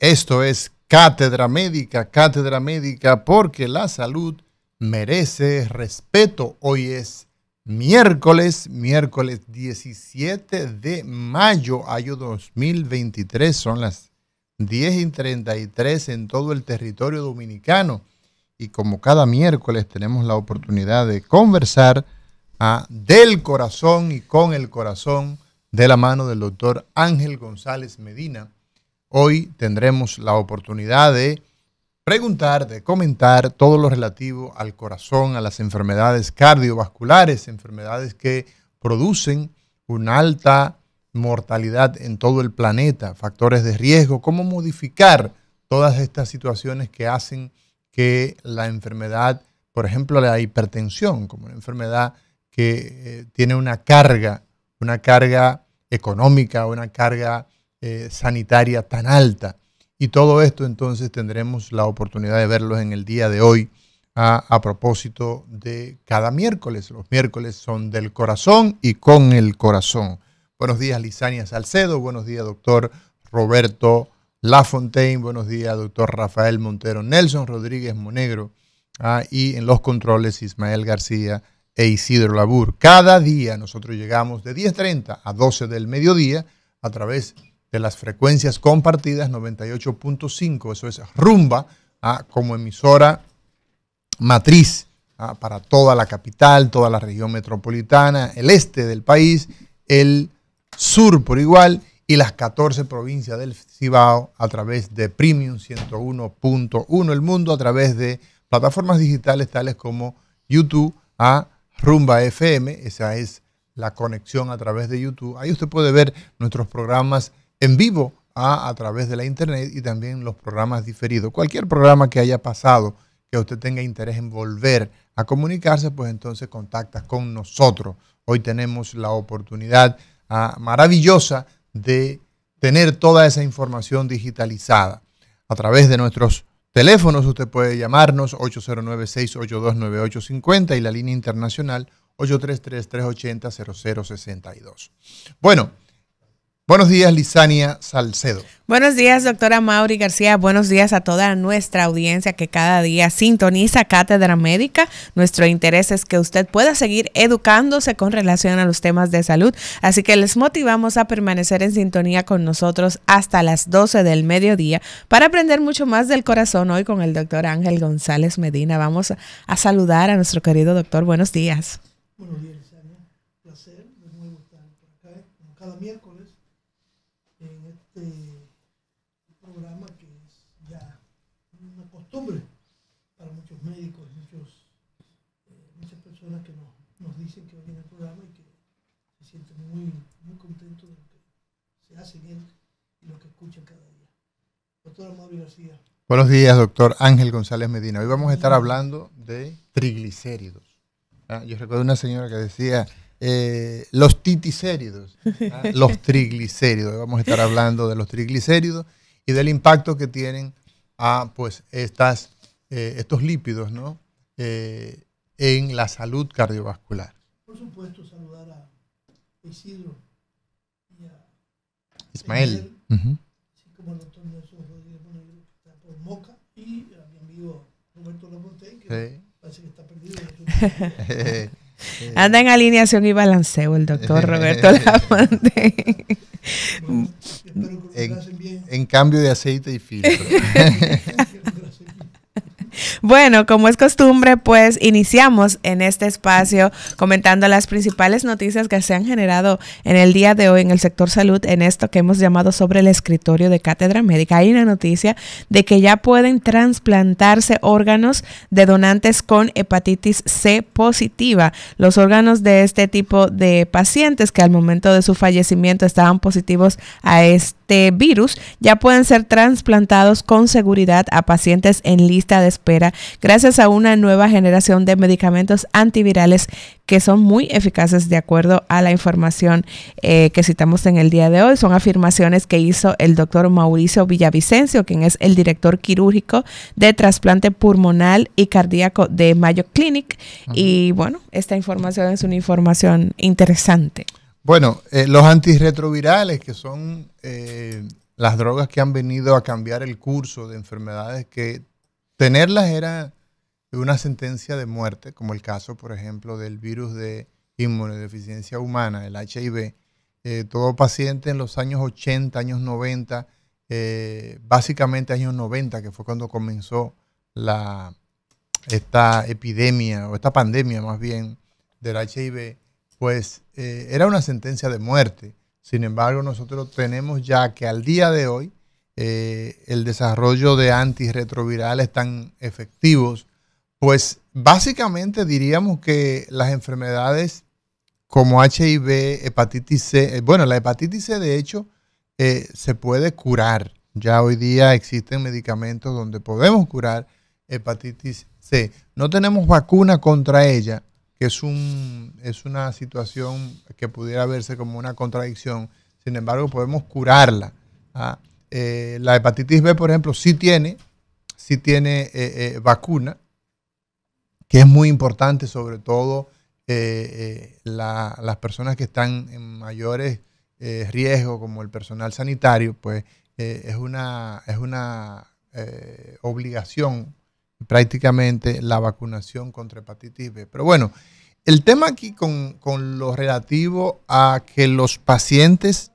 Esto es Cátedra Médica, Cátedra Médica, porque la salud merece respeto. Hoy es miércoles, miércoles 17 de mayo, año 2023. Son las 10 y 33 en todo el territorio dominicano. Y como cada miércoles tenemos la oportunidad de conversar ah, del corazón y con el corazón de la mano del doctor Ángel González Medina Hoy tendremos la oportunidad de preguntar, de comentar todo lo relativo al corazón, a las enfermedades cardiovasculares, enfermedades que producen una alta mortalidad en todo el planeta, factores de riesgo, cómo modificar todas estas situaciones que hacen que la enfermedad, por ejemplo, la hipertensión, como una enfermedad que eh, tiene una carga, una carga económica, una carga eh, sanitaria tan alta. Y todo esto entonces tendremos la oportunidad de verlos en el día de hoy a, propósito de cada miércoles. Los miércoles son del corazón y con el corazón. Buenos días, Lisania Salcedo. Buenos días, doctor Roberto Lafontaine. Buenos días, doctor Rafael Montero Nelson Rodríguez Monegro. Ah, y en los controles, Ismael García e Isidro Labur. Cada día nosotros llegamos de 10.30 a 12 del mediodía a través de de las frecuencias compartidas, 98.5, eso es rumba, ah, como emisora matriz ah, para toda la capital, toda la región metropolitana, el este del país, el sur por igual y las 14 provincias del Cibao a través de Premium 101.1 El Mundo, a través de plataformas digitales tales como YouTube a ah, Rumba FM, esa es la conexión a través de YouTube. Ahí usted puede ver nuestros programas en vivo a, través de la internet y también los programas diferidos. Cualquier programa que haya pasado, que usted tenga interés en volver a comunicarse, pues entonces contacta con nosotros. Hoy tenemos la oportunidad ah, maravillosa de tener toda esa información digitalizada. A través de nuestros teléfonos usted puede llamarnos 809-682-9850 y la línea internacional 833-380-0062. Bueno, Buenos días, Lisania Salcedo. Buenos días, doctora Mauri García. Buenos días a toda nuestra audiencia que cada día sintoniza Cátedra Médica. Nuestro interés es que usted pueda seguir educándose con relación a los temas de salud. Así que les motivamos a permanecer en sintonía con nosotros hasta las 12 del mediodía para aprender mucho más del corazón hoy con el doctor Ángel González Medina. Vamos a saludar a nuestro querido doctor. Buenos días. Buenos días, Lisania. Placer cada miércoles costumbre para muchos médicos, muchos, eh, muchas personas que nos, dicen que oyen el programa y que se sienten muy, muy contentos de lo que se hace en y lo que escuchan cada día. Doctor Mauricio García. Buenos días, doctor Ángel González Medina. Hoy vamos a estar hablando de triglicéridos. Ah, yo recuerdo una señora que decía eh, los titicéridos, ah, los triglicéridos. Hoy vamos a estar hablando de los triglicéridos y del impacto que tienen a pues, estas, eh, estos lípidos ¿no? eh, en la salud cardiovascular. Por supuesto, saludar a Isidro y a Ismael, uh así como al doctor Nelson Rodríguez por Moca y a mi amigo Roberto Lamonte, que parece que está perdido. Eh, Anda en alineación y balanceo el doctor Roberto Lamonte. en cambio de aceite y filtro. Bueno, como es costumbre, pues iniciamos en este espacio comentando las principales noticias que se han generado en el día de hoy en el sector salud, en esto que hemos llamado sobre el escritorio de cátedra médica. Hay una noticia de que ya pueden trasplantarse órganos de donantes con hepatitis C positiva. Los órganos de este tipo de pacientes que al momento de su fallecimiento estaban positivos a este virus ya pueden ser trasplantados con seguridad a pacientes en lista de espera gracias a una nueva generación de medicamentos antivirales que son muy eficaces de acuerdo a la información eh, que citamos en el día de hoy. Son afirmaciones que hizo el doctor Mauricio Villavicencio, quien es el director quirúrgico de trasplante pulmonal y cardíaco de Mayo Clinic. Y bueno, esta información es una información interesante. Bueno, eh, los antirretrovirales, que son eh, las drogas que han venido a cambiar el curso de enfermedades que tenerlas era una sentencia de muerte, como el caso, por ejemplo, del virus de inmunodeficiencia humana, el HIV. Eh, todo paciente en los años 80, años 90, eh, básicamente años 90, que fue cuando comenzó esta epidemia o esta pandemia más bien del HIV, pues eh, era una sentencia de muerte. Sin embargo, nosotros tenemos ya que al día de hoy eh, el desarrollo de antirretrovirales tan efectivos, pues básicamente diríamos que las enfermedades como HIV, hepatitis C, eh, bueno, la hepatitis C de hecho eh, se puede curar. Ya hoy día existen medicamentos donde podemos curar hepatitis C. No tenemos vacuna contra ella, que es, un, es una situación que pudiera verse como una contradicción. Sin embargo, podemos curarla. ¿ah? Eh, la hepatitis B, por ejemplo, sí tiene, sí tiene eh, eh, vacuna, que es muy importante, sobre todo las personas que están en mayores riesgos, como el personal sanitario, pues es una, es una obligación prácticamente la vacunación contra hepatitis B. Pero bueno, el tema aquí con, lo relativo a que los pacientes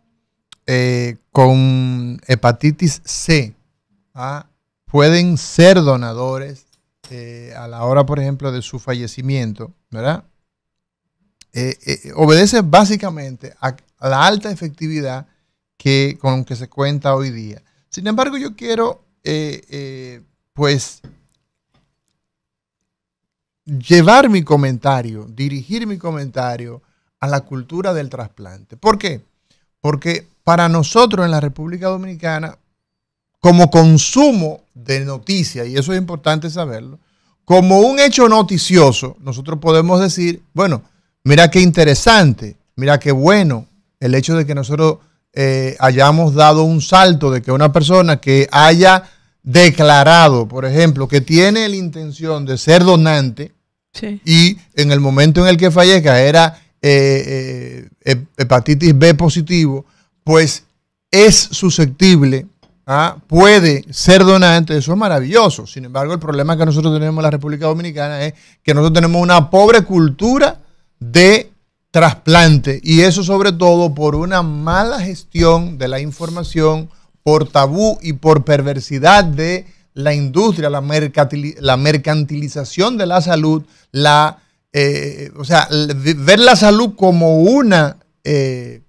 con hepatitis C ¿ah? pueden ser donadores eh, a la hora, por ejemplo, de su fallecimiento, ¿verdad? Eh, eh, obedece básicamente a, la alta efectividad que, con que se cuenta hoy día. Sin embargo, yo quiero, pues, llevar mi comentario, dirigir mi comentario a la cultura del trasplante. ¿Por qué? Porque para nosotros en la República Dominicana, como consumo de noticias, y eso es importante saberlo, como un hecho noticioso, nosotros podemos decir, bueno, mira qué interesante, mira qué bueno el hecho de que nosotros eh, hayamos dado un salto, de que una persona que haya declarado, por ejemplo, que tiene la intención de ser donante y en el momento en el que fallezca era eh, eh, hepatitis B positivo, pues es susceptible, ¿ah? puede ser donante, eso es maravilloso. Sin embargo, el problema que nosotros tenemos en la República Dominicana es que nosotros tenemos una pobre cultura de trasplante y eso sobre todo por una mala gestión de la información, por tabú y por perversidad de la industria, la, mercantilización de la salud, la eh, o sea, ver la salud como una, eh,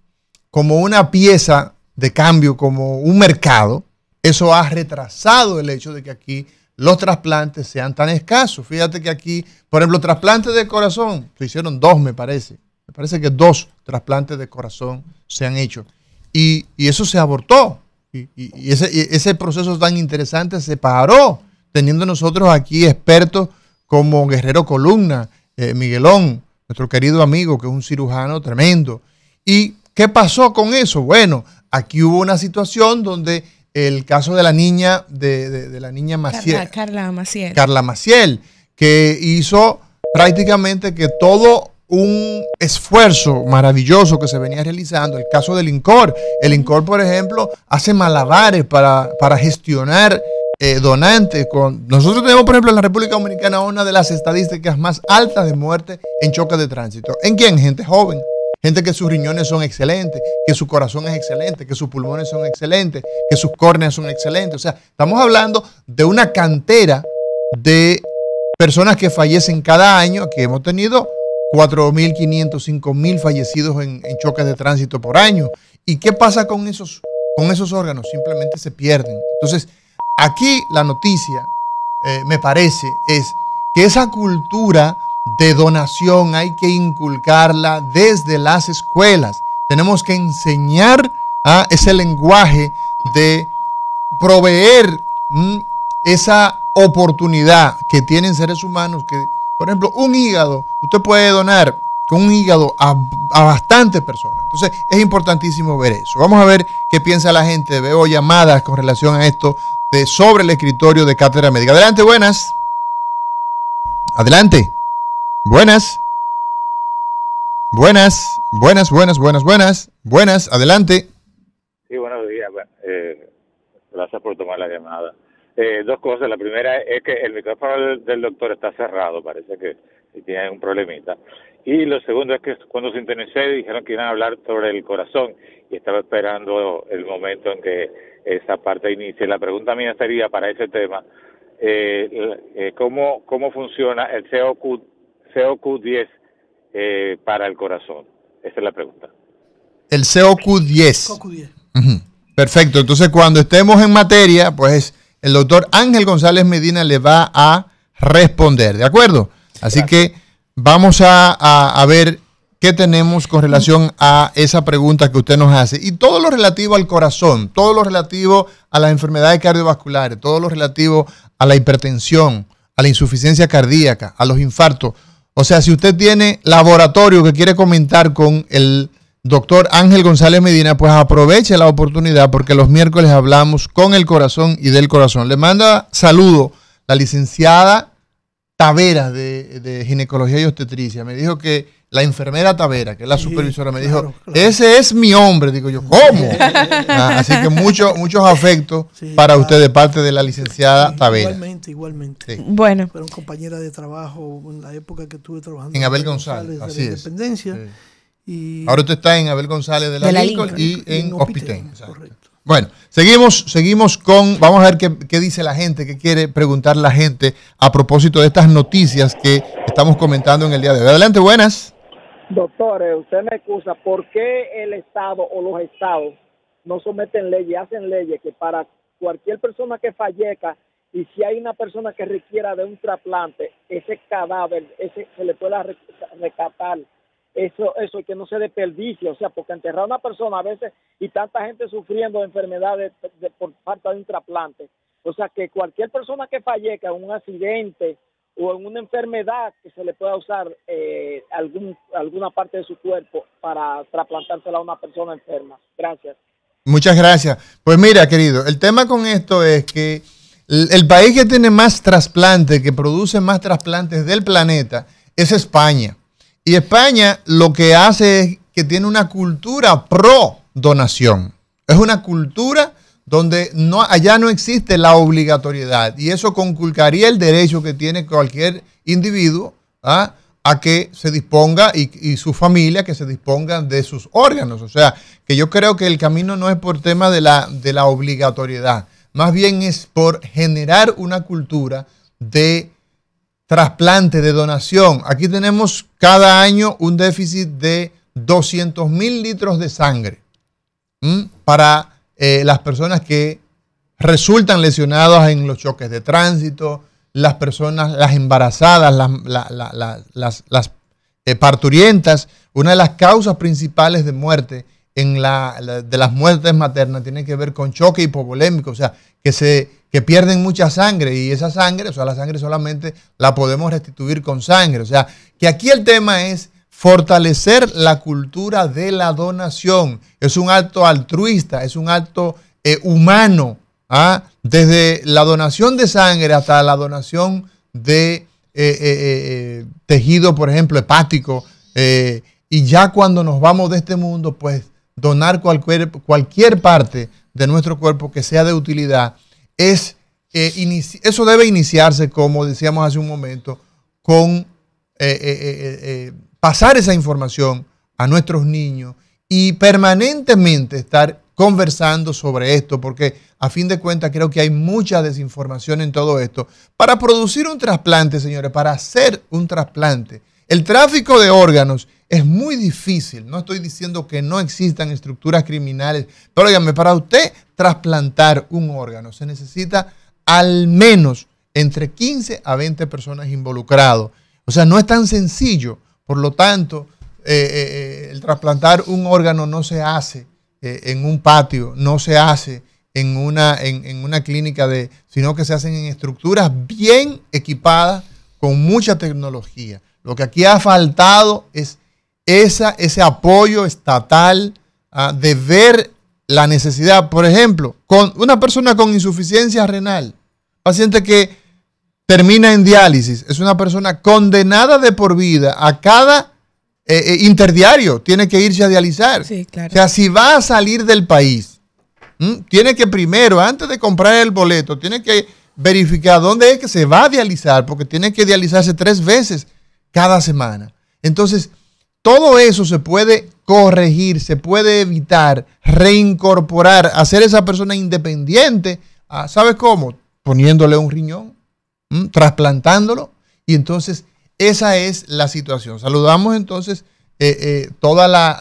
como una pieza de cambio, como un mercado, eso ha retrasado el hecho de que aquí los trasplantes sean tan escasos. Fíjate que aquí, por ejemplo, trasplantes de corazón, se hicieron dos, me parece. Me parece que dos trasplantes de corazón se han hecho. Y, eso se abortó. Y, ese, y, ese, proceso tan interesante se paró, teniendo nosotros aquí expertos como Guerrero Columna, eh, Miguelón, nuestro querido amigo, que es un cirujano tremendo. ¿Y qué pasó con eso? Bueno, aquí hubo una situación donde el caso de la niña, de, la niña Maciel. Carla, Maciel. Carla Maciel, que hizo prácticamente que todo un esfuerzo maravilloso que se venía realizando. El caso del INCOR. El INCOR, por ejemplo, hace malabares para, para gestionar eh, donantes. Con... Nosotros tenemos, por ejemplo, en la República Dominicana una de las estadísticas más altas de muerte en choques de tránsito. ¿En quién? Gente joven. Gente que sus riñones son excelentes, que su corazón es excelente, que sus pulmones son excelentes, que sus córneas son excelentes. O sea, estamos hablando de una cantera de personas que fallecen cada año, que hemos tenido 4.500, 5.000 fallecidos en, en, choques de tránsito por año. ¿Y qué pasa con esos, con esos órganos? Simplemente se pierden. Entonces, Aquí la noticia, eh, me parece, es que esa cultura de donación hay que inculcarla desde las escuelas. Tenemos que enseñar a ¿ah? ese lenguaje de proveer mm, esa oportunidad que tienen seres humanos que, por ejemplo, un hígado, usted puede donar con un hígado a, a bastantes personas. Entonces es importantísimo ver eso. Vamos a ver qué piensa la gente. Veo llamadas con relación a esto de sobre el escritorio de Cátedra Médica. Adelante, buenas. Adelante. Buenas. Buenas, buenas, buenas, buenas, buenas. Buenas, adelante. Sí, buenos días. Eh, gracias por tomar la llamada. Eh, dos cosas. La primera es que el micrófono del, doctor está cerrado, parece que tiene un problemita. Y lo segundo es que cuando se sintonicé dijeron que iban a hablar sobre el corazón y estaba esperando el momento en que esa parte inicie. La pregunta mía sería para ese tema, eh, eh, ¿cómo, funciona el COQ, COQ10 eh, para el corazón? Esa es la pregunta. El COQ10. Perfecto, entonces cuando estemos en materia, pues el doctor Ángel González Medina le va a responder, ¿de acuerdo? Así que... Vamos a, ver qué tenemos con relación a esa pregunta que usted nos hace. Y todo lo relativo al corazón, todo lo relativo a las enfermedades cardiovasculares, todo lo relativo a la hipertensión, a la insuficiencia cardíaca, a los infartos. O sea, si usted tiene laboratorio que quiere comentar con el doctor Ángel González Medina, pues aproveche la oportunidad porque los miércoles hablamos con el corazón y del corazón. Le manda saludo la licenciada Tavera de, Ginecología y Obstetricia me dijo que la enfermera Tavera, que es la supervisora, me dijo, ese es mi hombre. Digo yo, ¿cómo? Ah, así que muchos muchos afectos para usted de parte de la licenciada Tavera. Igualmente, igualmente. Bueno. Fueron compañera de trabajo en la época que estuve trabajando en Abel González, así de la Independencia. Y Ahora usted está en Abel González de la, y en, en Correcto. Bueno, seguimos, seguimos con, vamos a ver qué, dice la gente, qué quiere preguntar la gente a propósito de estas noticias que estamos comentando en el día de hoy. Adelante, buenas. Doctores, usted me excusa, ¿por qué el Estado o los Estados no someten leyes, hacen leyes que para cualquier persona que fallezca y si hay una persona que requiera de un trasplante, ese cadáver, ese se le pueda rescatar eso, eso que no se desperdicie, o sea, porque enterrar a una persona a veces y tanta gente sufriendo de enfermedades por falta de un trasplante, o sea, que cualquier persona que fallezca en un accidente o en una enfermedad que se le pueda usar eh, algún, alguna parte de su cuerpo para trasplantársela a una persona enferma. Gracias. Muchas gracias. Pues mira, querido, el tema con esto es que el país que tiene más trasplantes, que produce más trasplantes del planeta, es España. Y España lo que hace es que tiene una cultura pro donación. Es una cultura donde no, allá no existe la obligatoriedad y eso conculcaría el derecho que tiene cualquier individuo ¿ah? a que se disponga y, su familia que se disponga de sus órganos. O sea, que yo creo que el camino no es por tema de la, de la obligatoriedad, más bien es por generar una cultura de trasplante, de donación. Aquí tenemos cada año un déficit de 200 mil litros de sangre para eh, las personas que resultan lesionadas en los choques de tránsito, las personas, las embarazadas, las, eh, parturientas. Una de las causas principales de muerte de las muertes maternas tiene que ver con choque hipovolémico, o sea, que se que pierden mucha sangre y esa sangre, o sea, la sangre solamente la podemos restituir con sangre. O sea, que aquí el tema es fortalecer la cultura de la donación. Es un acto altruista, es un acto eh, humano, ¿ah? desde la donación de sangre hasta la donación de eh, eh, tejido, por ejemplo, hepático. y ya cuando nos vamos de este mundo, pues donar cualquier, cualquier parte de nuestro cuerpo que sea de utilidad es, eh, eso debe iniciarse, como decíamos hace un momento, con eh, eh, pasar esa información a nuestros niños y permanentemente estar conversando sobre esto, porque a fin de cuentas creo que hay mucha desinformación en todo esto. Para producir un trasplante, señores, para hacer un trasplante, el tráfico de órganos es muy difícil, no estoy diciendo que no existan estructuras criminales, pero oiganme, para usted trasplantar un órgano se necesita al menos entre 15 a 20 personas involucradas. O sea, no es tan sencillo. Por lo tanto, eh, eh, eh, el trasplantar un órgano no se hace en un patio, no se hace en una, en una clínica, de, sino que se hacen en estructuras bien equipadas con mucha tecnología. Lo que aquí ha faltado es ese apoyo estatal ah, de ver la necesidad. Por ejemplo, con una persona con insuficiencia renal, paciente que termina en diálisis, es una persona condenada de por vida a cada eh, eh, interdiario, tiene que irse a dializar. O sea, si va a salir del país, tiene que primero, antes de comprar el boleto, tiene que verificar dónde es que se va a dializar, porque tiene que dializarse tres veces cada semana. Entonces, todo eso se puede corregir, se puede evitar, reincorporar, hacer esa persona independiente. Ah, ¿Sabes cómo? Poniéndole un riñón, trasplantándolo. Y entonces esa es la situación. Saludamos entonces eh, eh, toda la,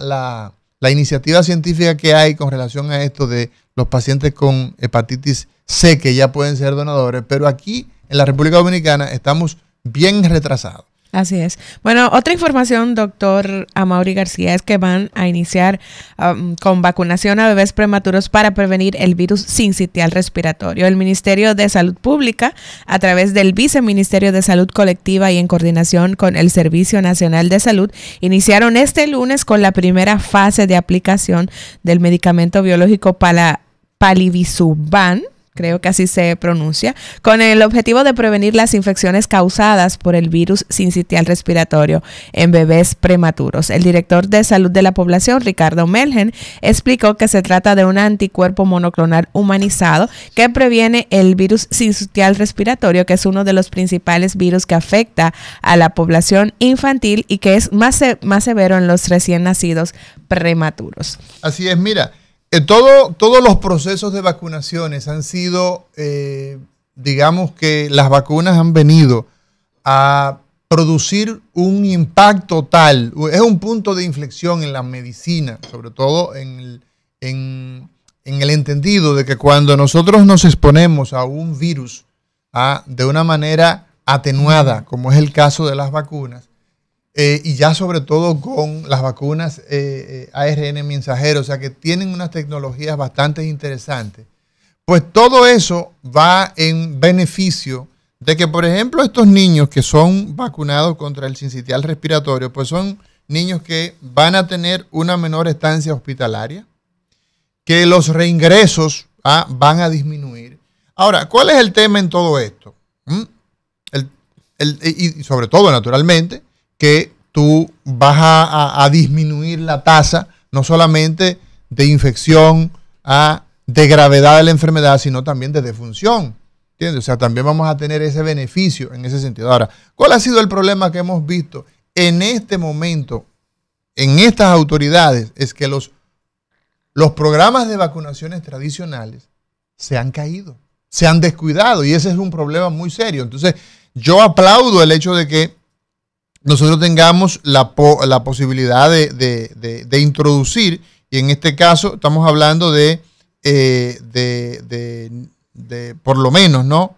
la, iniciativa científica que hay con relación a esto de los pacientes con hepatitis C que ya pueden ser donadores, pero aquí en la República Dominicana estamos bien retrasados. Así es. Bueno, otra información, doctor Amaury García, es que van a iniciar um, con vacunación a bebés prematuros para prevenir el virus sin sitial respiratorio. El Ministerio de Salud Pública, a través del Viceministerio de Salud Colectiva y en coordinación con el Servicio Nacional de Salud, iniciaron este lunes con la primera fase de aplicación del medicamento biológico para palivisuban creo que así se pronuncia, con el objetivo de prevenir las infecciones causadas por el virus sincitial respiratorio en bebés prematuros. El director de salud de la población, Ricardo Melgen, explicó que se trata de un anticuerpo monoclonal humanizado que previene el virus sincitial respiratorio, que es uno de los principales virus que afecta a la población infantil y que es más, más severo en los recién nacidos prematuros. Así es, mira. Eh, todo, todos los procesos de vacunaciones han sido, eh, digamos que las vacunas han venido a producir un impacto tal, es un punto de inflexión en la medicina, sobre todo en el, en el entendido de que cuando nosotros nos exponemos a un virus ¿ah? de una manera atenuada, como es el caso de las vacunas, eh, y ya sobre todo con las vacunas eh, eh, ARN mensajero, o sea que tienen unas tecnologías bastante interesantes, pues todo eso va en beneficio de que, por ejemplo, estos niños que son vacunados contra el sincitial respiratorio, pues son niños que van a tener una menor estancia hospitalaria, que los reingresos ¿ah? van a disminuir. Ahora, ¿cuál es el tema en todo esto? ¿Mm? y sobre todo, naturalmente, que tú vas a, disminuir la tasa, no solamente de infección, a, de gravedad de la enfermedad, sino también de defunción. ¿Entiendes? O sea, también vamos a tener ese beneficio en ese sentido. Ahora, ¿cuál ha sido el problema que hemos visto en este momento, en estas autoridades? Es que los, los programas de vacunaciones tradicionales se han caído, se han descuidado y ese es un problema muy serio. Entonces, yo aplaudo el hecho de que nosotros tengamos la, posibilidad de, introducir, y en este caso estamos hablando de, eh, por lo menos, ¿no?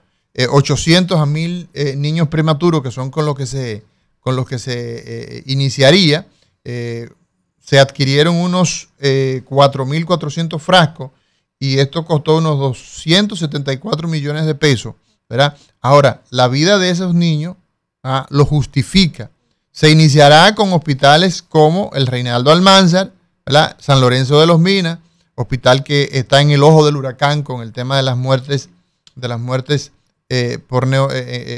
800 eh, a 1000 eh, niños prematuros, que son con los que se, con los que se iniciaría. se adquirieron unos 4.400 frascos y esto costó unos 274 millones de pesos, ¿verdad? Ahora, la vida de esos niños ah, lo justifica. Se iniciará con hospitales como el Reinaldo Almanzar, San Lorenzo de los Minas, hospital que está en el ojo del huracán con el tema de las muertes, de las muertes eh, por eh,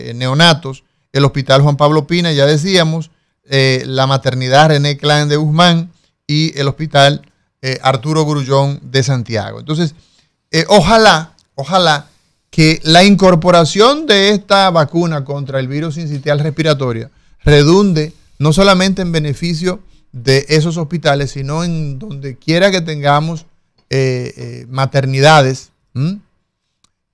eh, neonatos, el hospital Juan Pablo Pina, ya decíamos, la maternidad René Klein de Guzmán y el hospital Arturo Grullón de Santiago. Entonces, ojalá, ojalá que la incorporación de esta vacuna contra el virus incitial respiratoria redunde no solamente en beneficio de esos hospitales, sino en donde quiera que tengamos eh, eh, maternidades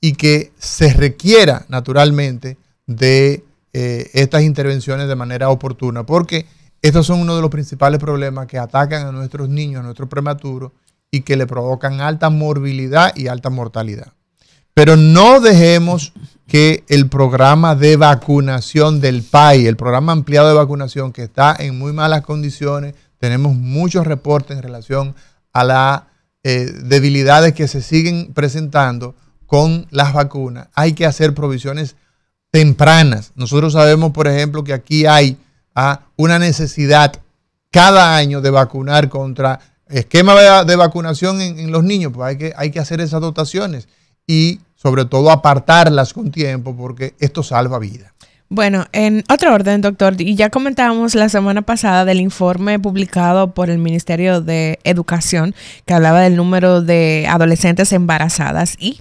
y que se requiera naturalmente de eh, estas intervenciones de manera oportuna, porque estos son uno de los principales problemas que atacan a nuestros niños, a nuestros prematuros, y que le provocan alta morbilidad y alta mortalidad. Pero no dejemos que el programa de vacunación del PAI, el programa ampliado de vacunación que está en muy malas condiciones, tenemos muchos reportes en relación a las eh, debilidades que se siguen presentando con las vacunas. Hay que hacer provisiones tempranas. Nosotros sabemos, por ejemplo, que aquí hay ¿ah? una necesidad cada año de vacunar contra esquema de, vacunación en, los niños, pues hay que, hay que hacer esas dotaciones y sobre todo apartarlas con tiempo, porque esto salva vida. Bueno, en otro orden, doctor, y ya comentábamos la semana pasada del informe publicado por el Ministerio de Educación que hablaba del número de adolescentes embarazadas y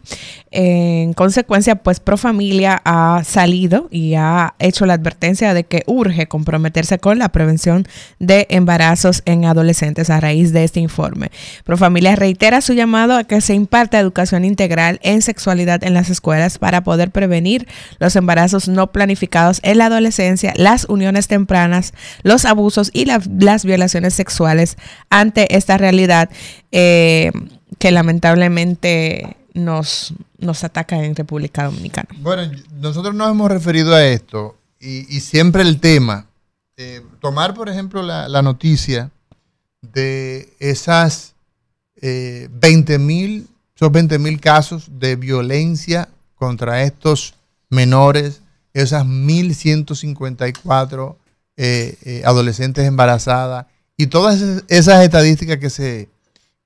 en consecuencia, pues Profamilia ha salido y ha hecho la advertencia de que urge comprometerse con la prevención de embarazos en adolescentes a raíz de este informe. Profamilia reitera su llamado a que se imparta educación integral en sexualidad en las escuelas para poder prevenir los embarazos no planificados en la adolescencia, las uniones tempranas, los abusos y las violaciones sexuales ante esta realidad eh, que lamentablemente nos, ataca en República Dominicana. Bueno, nosotros nos hemos referido a esto y, siempre el tema, eh, tomar por ejemplo la, noticia de esas eh, mil, esos 20 mil casos de violencia contra estos menores esas 1.154 eh, eh, adolescentes embarazadas y todas esas estadísticas que se,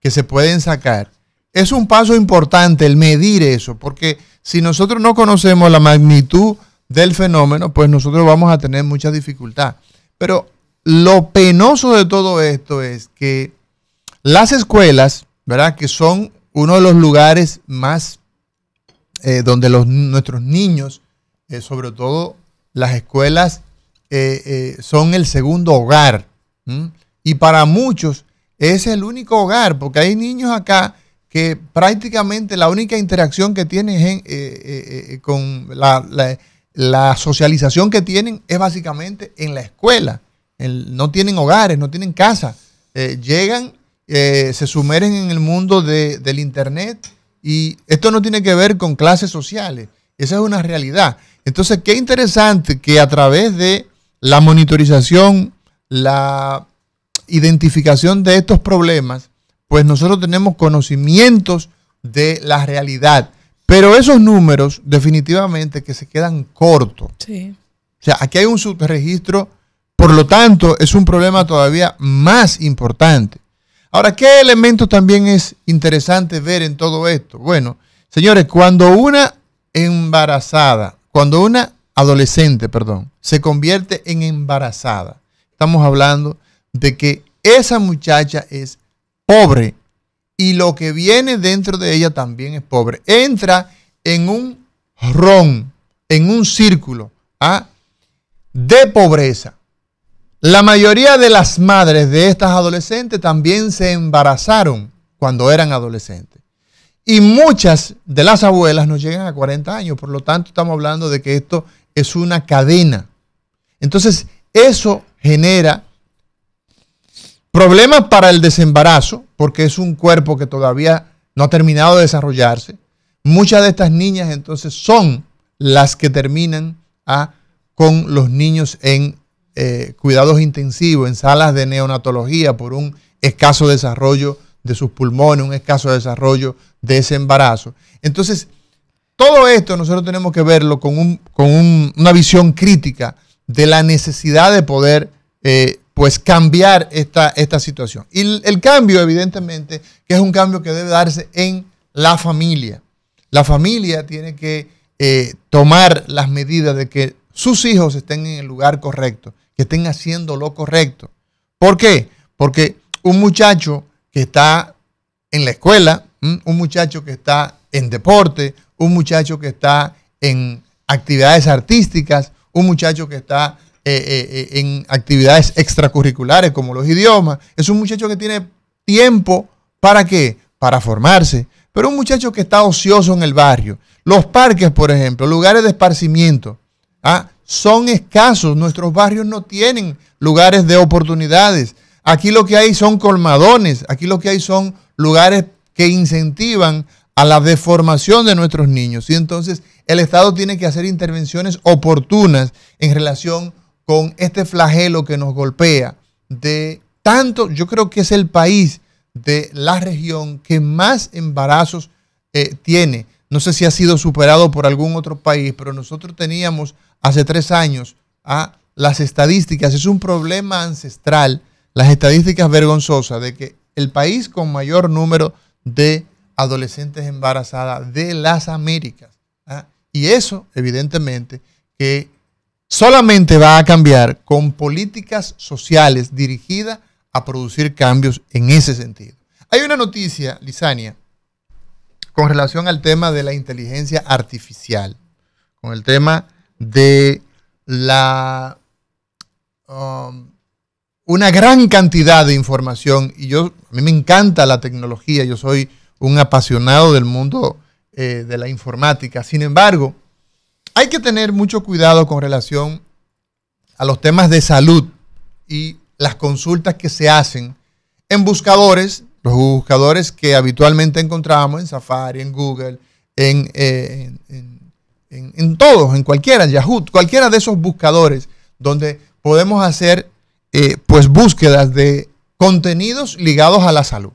se pueden sacar. Es un paso importante el medir eso, porque si nosotros no conocemos la magnitud del fenómeno, pues nosotros vamos a tener mucha dificultad. Pero lo penoso de todo esto es que las escuelas, ¿verdad? Que son uno de los lugares más eh, donde los, nuestros niños eh, sobre todo las escuelas eh, eh, son el segundo hogar. Y para muchos es el único hogar, porque hay niños acá que prácticamente la única interacción que tienen con la, la, socialización que tienen es básicamente en la escuela. no tienen hogares, no tienen casa. llegan, se sumergen en el mundo de, del Internet y esto no tiene que ver con clases sociales esa es una realidad. Entonces, qué interesante que a través de la monitorización, la identificación de estos problemas, pues nosotros tenemos conocimientos de la realidad. Pero esos números definitivamente que se quedan cortos. Sí. O sea, aquí hay un subregistro, por lo tanto, es un problema todavía más importante. Ahora, ¿qué elemento también es interesante ver en todo esto? Bueno, señores, cuando una embarazada, cuando una adolescente, perdón, se convierte en embarazada, estamos hablando de que esa muchacha es pobre y lo que viene dentro de ella también es pobre. Entra en un ron, en un círculo ¿ah? de pobreza. La mayoría de las madres de estas adolescentes también se embarazaron cuando eran adolescentes. Y muchas de las abuelas no llegan a 40 años, por lo tanto estamos hablando de que esto es una cadena. Entonces, eso genera problemas para el desembarazo, porque es un cuerpo que todavía no ha terminado de desarrollarse. Muchas de estas niñas entonces son las que terminan a, ah, con los niños en eh, cuidados intensivos, en salas de neonatología por un escaso desarrollo de sus pulmones, un escaso desarrollo de ese embarazo. Entonces, todo esto nosotros tenemos que verlo con, una visión crítica de la necesidad de poder eh, pues cambiar esta, esta situación. Y el, cambio, evidentemente, que es un cambio que debe darse en la familia. La familia tiene que eh, tomar las medidas de que sus hijos estén en el lugar correcto, que estén haciendo lo correcto. ¿Por qué? Porque un muchacho está en la escuela, un muchacho que está en deporte, un muchacho que está en actividades artísticas, un muchacho que está eh, eh, eh, en actividades extracurriculares como los idiomas. Es un muchacho que tiene tiempo para qué? Para formarse. Pero un muchacho que está ocioso en el barrio. Los parques, por ejemplo, lugares de esparcimiento, ¿ah? son escasos. Nuestros barrios no tienen lugares de oportunidades. Aquí lo que hay son colmadones, aquí lo que hay son lugares que incentivan a la deformación de nuestros niños. Y entonces el Estado tiene que hacer intervenciones oportunas en relación con este flagelo que nos golpea. De tanto, yo creo que es el país de la región que más embarazos eh, tiene. No sé si ha sido superado por algún otro país, pero nosotros teníamos hace tres años a ah, las estadísticas. Es un problema ancestral las estadísticas vergonzosas de que el país con mayor número de adolescentes embarazadas de las Américas. ¿ah? Y eso, evidentemente, que solamente va a cambiar con políticas sociales dirigidas a producir cambios en ese sentido. Hay una noticia, Lisania, con relación al tema de la inteligencia artificial, con el tema de la... Um, una gran cantidad de información y yo, a mí me encanta la tecnología, yo soy un apasionado del mundo eh, de la informática. Sin embargo, hay que tener mucho cuidado con relación a los temas de salud y las consultas que se hacen en buscadores, los buscadores que habitualmente encontramos en Safari, en Google, eh, en, en, en todos, en cualquiera, en Yahoo, cualquiera de esos buscadores donde podemos hacer eh, pues búsquedas de contenidos ligados a la salud.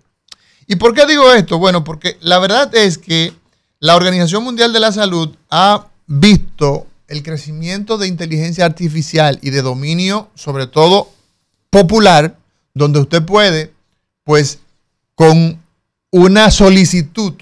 ¿Y por qué digo esto? Bueno, porque la verdad es que la Organización Mundial de la Salud ha visto el crecimiento de inteligencia artificial y de dominio, sobre todo popular, donde usted puede, pues, con una solicitud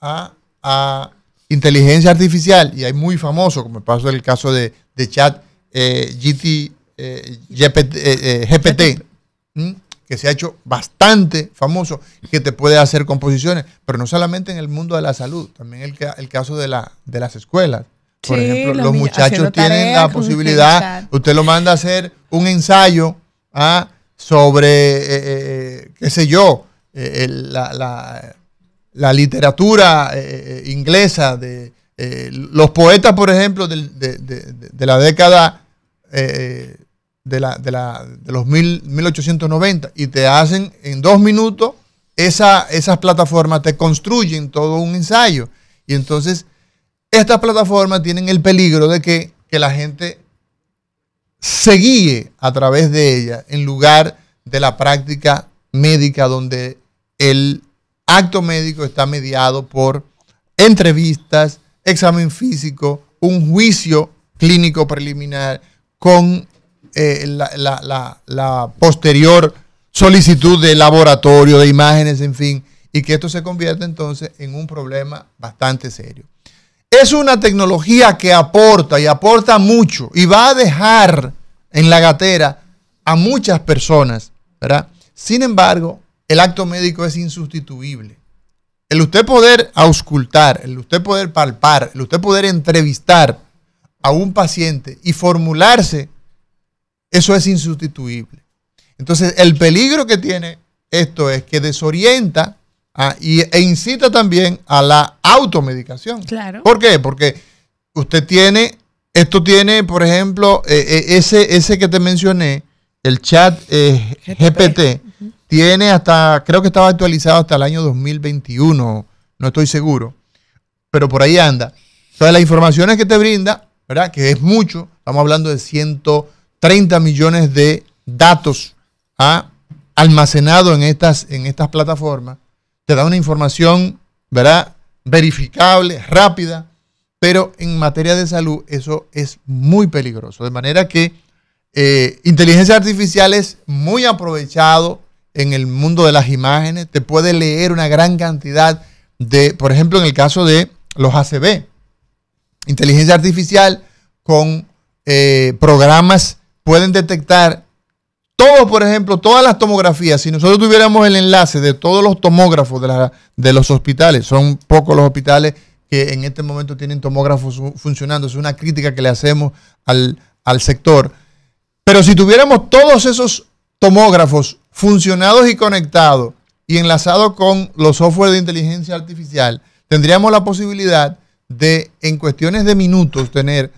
a, a inteligencia artificial, y hay muy famoso, como pasó el caso de, de Chat eh, GT, eh, GPT, eh, eh, que se ha hecho bastante famoso, que te puede hacer composiciones, pero no solamente en el mundo de la salud, también el, caso de, las escuelas. Por ejemplo, los, muchachos tienen la posibilidad, usted lo manda a hacer un ensayo ¿ah? sobre, qué sé yo, la, literatura inglesa de, los poetas, por ejemplo, de, la década de, la, los mil, 1890 y te hacen en dos minutos esa, esas plataformas, te construyen todo un ensayo. Y entonces estas plataformas tienen el peligro de que, la gente se guíe a través de ellas en lugar de la práctica médica donde el acto médico está mediado por entrevistas, examen físico, un juicio clínico preliminar con eh, la, la, posterior solicitud de laboratorio, de imágenes, en fin, y que esto se convierta entonces en un problema bastante serio. Es una tecnología que aporta y aporta mucho y va a dejar en la gatera a muchas personas, ¿verdad? Sin embargo, el acto médico es insustituible. El usted poder auscultar, el usted poder palpar, el usted poder entrevistar a un paciente y formularse eso es insustituible. Entonces, el peligro que tiene esto es que desorienta y, e incita también a la automedicación. Claro. ¿Por qué? Porque usted tiene, esto tiene, por ejemplo, eh, eh, ese, ese que te mencioné, el chat eh, GPT, tiene hasta, creo que estaba actualizado hasta el año 2021, no estoy seguro, pero por ahí anda. Entonces, las informaciones que te brinda, ¿verdad? Que es mucho, estamos hablando de ciento... 30 millones de datos ¿ah? almacenados en estas, en estas plataformas. Te da una información, ¿verdad? Verificable, rápida, pero en materia de salud eso es muy peligroso. De manera que eh, inteligencia artificial es muy aprovechado en el mundo de las imágenes. Te puede leer una gran cantidad de, por ejemplo, en el caso de los ACB, inteligencia artificial con eh, programas pueden detectar todo, por ejemplo, todas las tomografías. Si nosotros tuviéramos el enlace de todos los tomógrafos de, los hospitales, son pocos los hospitales que en este momento tienen tomógrafos funcionando. Es una crítica que le hacemos al, al sector. Pero si tuviéramos todos esos tomógrafos funcionados y conectados y enlazados con los software de inteligencia artificial, tendríamos la posibilidad de en cuestiones de minutos tener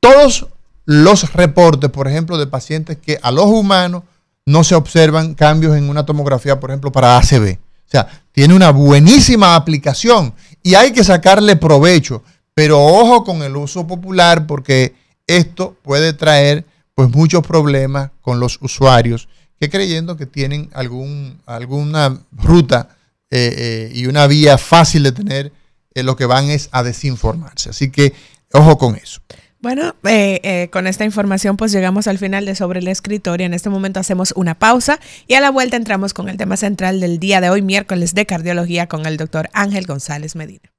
todos los reportes, por ejemplo, de pacientes que a los humanos no se observan cambios en una tomografía, por ejemplo, para ACB. O sea, tiene una buenísima aplicación y hay que sacarle provecho, pero ojo con el uso popular porque esto puede traer pues muchos problemas con los usuarios que creyendo que tienen algún, alguna ruta eh, eh, y una vía fácil de tener, eh, lo que van es a desinformarse. Así que ojo con eso. Bueno, eh, eh, con esta información pues llegamos al final de Sobre el Escritorio. En este momento hacemos una pausa y a la vuelta entramos con el tema central del día de hoy, miércoles de cardiología, con el doctor Ángel González Medina.